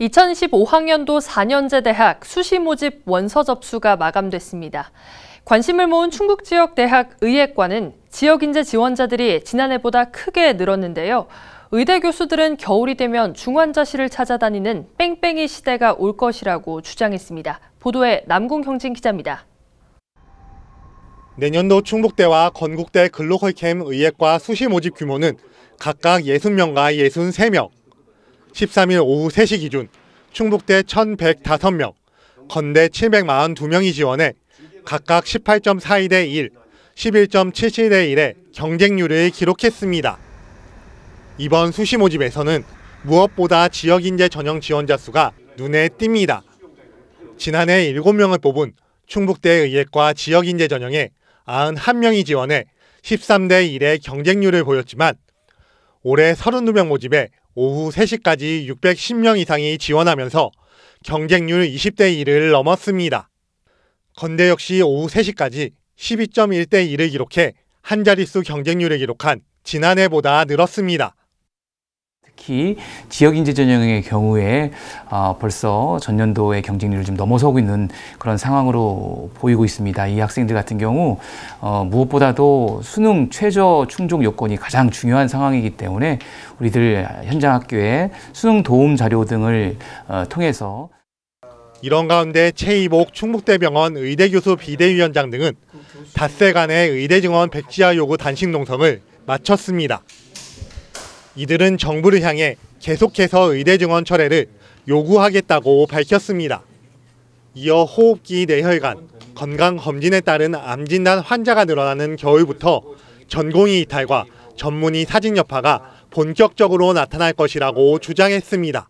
2015학년도 4년제 대학 수시 모집 원서 접수가 마감됐습니다. 관심을 모은 충북 지역 대학 의예과는 지역 인재 지원자들이 지난해보다 크게 늘었는데요. 의대 교수들은 겨울이 되면 중환자실을 찾아다니는 뺑뺑이 시대가 올 것이라고 주장했습니다. 보도에 남궁 형진 기자입니다. 내년도 충북대와 건국대 근로컬캠 의예과 수시 모집 규모는 각각 60명과 63명, 13일 오후 3시 기준 충북대 1,105명, 건대 742명이 지원해 각각 18.42대 1, 11.77대 1의 경쟁률을 기록했습니다. 이번 수시 모집에서는 무엇보다 지역인재 전형 지원자 수가 눈에 띕니다. 지난해 7명을 뽑은 충북대 의예과 지역인재 전형에 91명이 지원해 13대 1의 경쟁률을 보였지만 올해 32명 모집에 오후 3시까지 610명 이상이 지원하면서 경쟁률 20대 1을 넘었습니다. 건대 역시 오후 3시까지 12.1대 1을 기록해 한자릿수 경쟁률을 기록한 지난해보다 늘었습니다. 특히 지역인재 전형의 경우에 어, 벌써 전년도의 경쟁률을 좀 넘어서고 있는 그런 상황으로 보이고 있습니다. 이 학생들 같은 경우 어, 무엇보다도 수능 최저 충족 요건이 가장 중요한 상황이기 때문에 우리들 현장 학교에 수능 도움 자료 등을 어, 통해서 이런 가운데 최이복 충북대병원 의대교수 비대위원장 등은 닷새 간의 의대 증원 백지화 요구 단식 농성을 마쳤습니다. 이들은 정부를 향해 계속해서 의대 증원 철회를 요구하겠다고 밝혔습니다. 이어 호흡기 내혈관, 건강검진에 따른 암진단 환자가 늘어나는 겨울부터 전공의 이탈과 전문의 사직 여파가 본격적으로 나타날 것이라고 주장했습니다.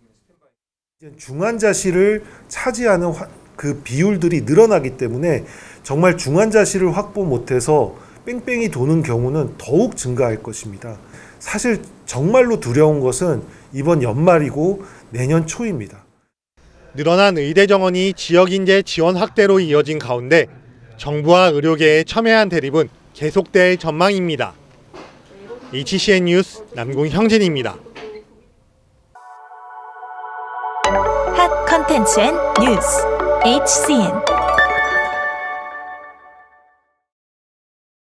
중환자실을 차지하는 그 비율들이 늘어나기 때문에 정말 중환자실을 확보 못해서 뺑뺑이 도는 경우는 더욱 증가할 것입니다. 사실 정말로 두려운 것은 이번 연말이고 내년 초입니다. 늘어난 의대 정원이 지역 인재 지원 확대로 이어진 가운데 정부와 의료계의 첨예한 대립은 계속될 전망입니다. HCN 뉴스 남궁형진입니다. 핫 컨텐츠 앤 뉴스 HCN